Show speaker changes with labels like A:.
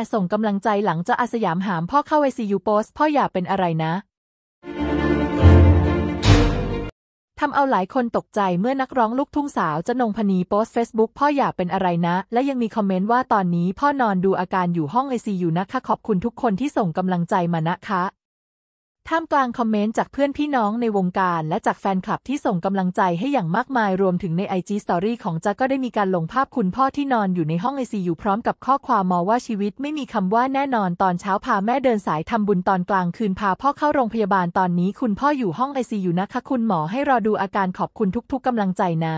A: ร์ส่งกำลังใจหลังจะอาสยามหามพ่อเข้าไอซียูโพสพ่ออย่าเป็นอะไรนะทำเอาหลายคนตกใจเมื่อนักร้องลูกทุ่งสาวจะนงพนีโพสเฟซบุ๊กพ่ออย่าเป็นอะไรนะ และยังมีคอมเมนต์ว่าตอนนี้พ่อนอนดูอาการอยู่ห้องไอซียูนะคะขอบคุณทุกคนที่ส่งกำลังใจมานะคะท่ามกลางคอมเมนต์จากเพื่อนพี่น้องในวงการ และจากแฟนคลับที่ส่งกำลังใจให้อย่างมากมายรวมถึงในไอจีสตอรี่ของจ๊ะก็ได้มีการลงภาพคุณพ่อที่นอนอยู่ในห้องไอซียูพร้อมกับข้อความมอว่าชีวิตไม่มีคำว่าแน่นอนตอนเช้าพาแม่เดินสายทำบุญตอนกลางคืนพาพ่อเข้าโรงพยาบาลตอนนี้คุณพ่ออยู่ห้องไอซียูนะคะคุณหมอให้รอดูอาการขอบคุณทุก ๆกำลังใจนะ